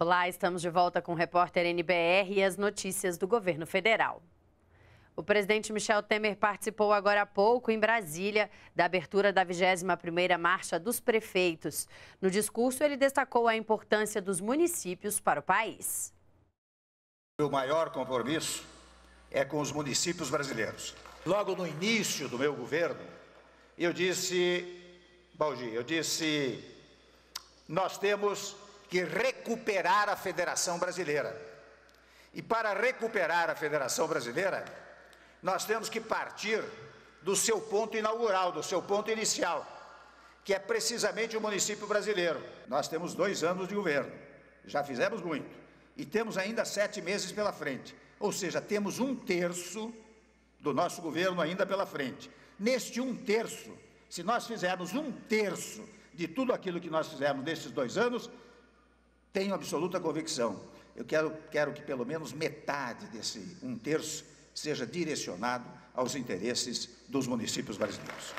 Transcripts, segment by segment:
Olá, estamos de volta com o repórter NBR e as notícias do governo federal. O presidente Michel Temer participou agora há pouco em Brasília da abertura da 21ª Marcha dos Prefeitos. No discurso, ele destacou a importância dos municípios para o país. Meu maior compromisso é com os municípios brasileiros. Logo no início do meu governo, eu disse, Baldi, eu disse, nós temos que recuperar a Federação Brasileira. E para recuperar a Federação Brasileira, nós temos que partir do seu ponto inaugural, do seu ponto inicial, que é precisamente o município brasileiro. Nós temos dois anos de governo, já fizemos muito e temos ainda sete meses pela frente, ou seja, temos um terço do nosso governo ainda pela frente. Neste um terço, se nós fizermos um terço de tudo aquilo que nós fizemos nesses dois anos, tenho absoluta convicção. Eu quero, quero que pelo menos metade desse um terço seja direcionado aos interesses dos municípios brasileiros.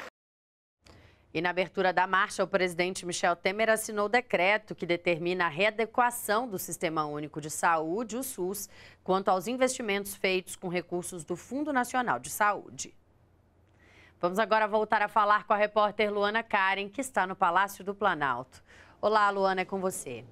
E na abertura da marcha, o presidente Michel Temer assinou o decreto que determina a readequação do Sistema Único de Saúde, o SUS, quanto aos investimentos feitos com recursos do Fundo Nacional de Saúde. Vamos agora voltar a falar com a repórter Luana Karen, que está no Palácio do Planalto. Olá, Luana, é com você.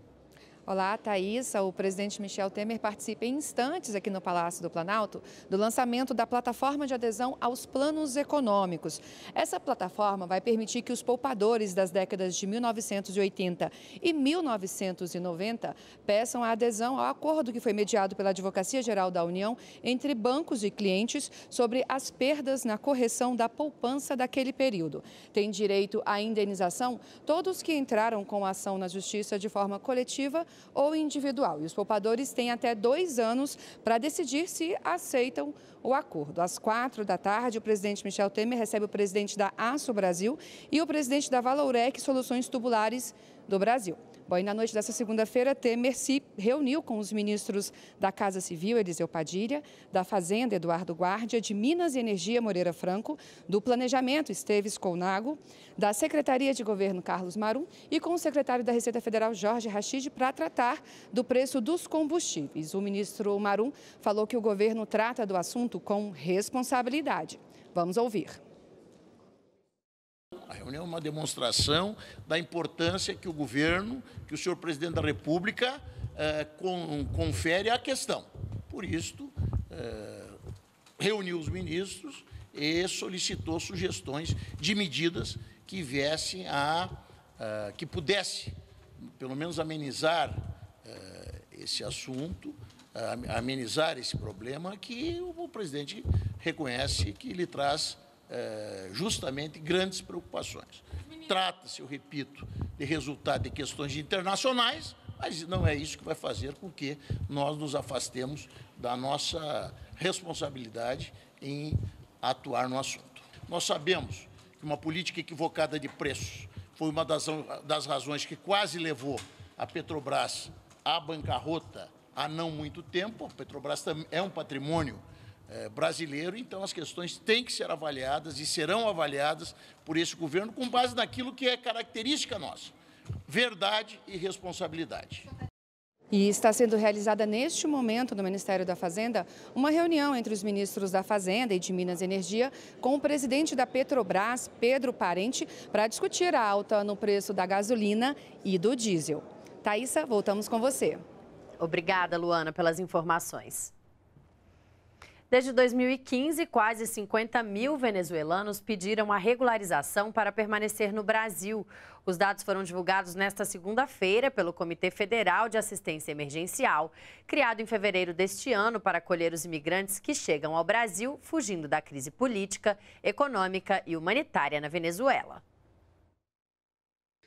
Olá, Thaisa. O presidente Michel Temer participa em instantes aqui no Palácio do Planalto do lançamento da plataforma de adesão aos planos econômicos. Essa plataforma vai permitir que os poupadores das décadas de 1980 e 1990 peçam a adesão ao acordo que foi mediado pela Advocacia Geral da União entre bancos e clientes sobre as perdas na correção da poupança daquele período. Tem direito à indenização todos que entraram com a ação na Justiça de forma coletiva ou individual. E os poupadores têm até dois anos para decidir se aceitam o acordo. Às quatro da tarde, o presidente Michel Temer recebe o presidente da Aço Brasil e o presidente da Valorec Soluções Tubulares do Brasil. Bom, e na noite dessa segunda-feira, Temer se reuniu com os ministros da Casa Civil, Eliseu Padilha, da Fazenda, Eduardo Guardia, de Minas e Energia, Moreira Franco, do Planejamento, Esteves Colnago, da Secretaria de Governo, Carlos Marum, e com o secretário da Receita Federal, Jorge Rachid, para tratar do preço dos combustíveis. O ministro Marum falou que o governo trata do assunto com responsabilidade. Vamos ouvir. A reunião é uma demonstração da importância que o governo, que o senhor presidente da República eh, com, confere à questão. Por isto, eh, reuniu os ministros e solicitou sugestões de medidas que viessem a, eh, que pudesse, pelo menos, amenizar esse assunto, amenizar esse problema que o presidente reconhece que lhe traz é, justamente grandes preocupações. Trata-se, eu repito, de resultado de questões internacionais, mas não é isso que vai fazer com que nós nos afastemos da nossa responsabilidade em atuar no assunto. Nós sabemos que uma política equivocada de preços foi uma das, das razões que quase levou a Petrobras à bancarrota há não muito tempo. A Petrobras é um patrimônio é, brasileiro, então as questões têm que ser avaliadas e serão avaliadas por esse governo com base naquilo que é característica nossa: verdade e responsabilidade. E está sendo realizada neste momento no Ministério da Fazenda uma reunião entre os ministros da Fazenda e de Minas e Energia com o presidente da Petrobras, Pedro Parente, para discutir a alta no preço da gasolina e do diesel. Thaisa, voltamos com você. Obrigada, Luana, pelas informações. Desde 2015, quase 50 mil venezuelanos pediram a regularização para permanecer no Brasil. Os dados foram divulgados nesta segunda-feira pelo Comitê Federal de Assistência Emergencial, criado em fevereiro deste ano para acolher os imigrantes que chegam ao Brasil fugindo da crise política, econômica e humanitária na Venezuela.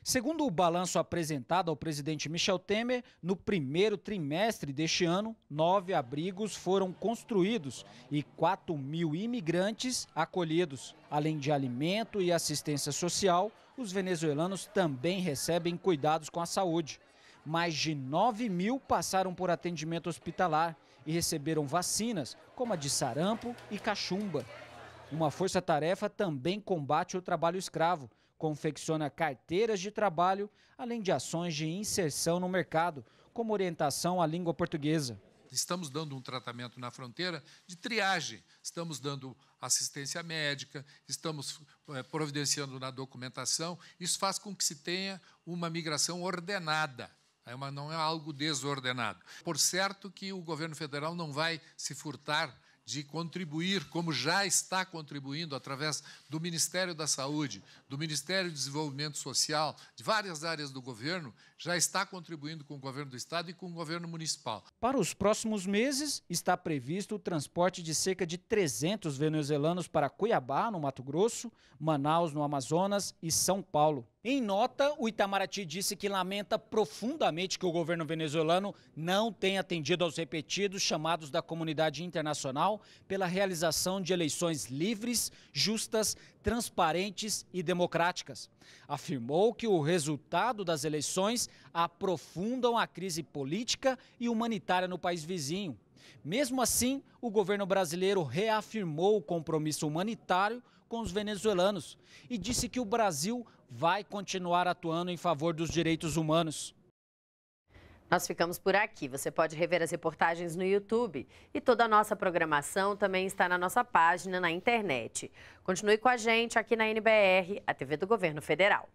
Segundo o balanço apresentado ao presidente Michel Temer, no primeiro trimestre deste ano, nove abrigos foram construídos e 4 mil imigrantes acolhidos. Além de alimento e assistência social, os venezuelanos também recebem cuidados com a saúde. Mais de 9 mil passaram por atendimento hospitalar e receberam vacinas, como a de sarampo e cachumba. Uma força-tarefa também combate o trabalho escravo confecciona carteiras de trabalho, além de ações de inserção no mercado, como orientação à língua portuguesa. Estamos dando um tratamento na fronteira de triagem, estamos dando assistência médica, estamos eh, providenciando na documentação. Isso faz com que se tenha uma migração ordenada. É não é algo desordenado. Por certo que o governo federal não vai se furtar de contribuir, como já está contribuindo através do Ministério da Saúde, do Ministério do Desenvolvimento Social, de várias áreas do governo, já está contribuindo com o governo do estado e com o governo municipal. Para os próximos meses, está previsto o transporte de cerca de 300 venezuelanos para Cuiabá, no Mato Grosso, Manaus, no Amazonas e São Paulo. Em nota, o Itamaraty disse que lamenta profundamente que o governo venezuelano não tenha atendido aos repetidos chamados da comunidade internacional pela realização de eleições livres, justas, transparentes e democráticas. Afirmou que o resultado das eleições aprofundam a crise política e humanitária no país vizinho. Mesmo assim, o governo brasileiro reafirmou o compromisso humanitário com os venezuelanos e disse que o Brasil vai continuar atuando em favor dos direitos humanos. Nós ficamos por aqui. Você pode rever as reportagens no YouTube e toda a nossa programação também está na nossa página na internet. Continue com a gente aqui na NBR, a TV do Governo Federal.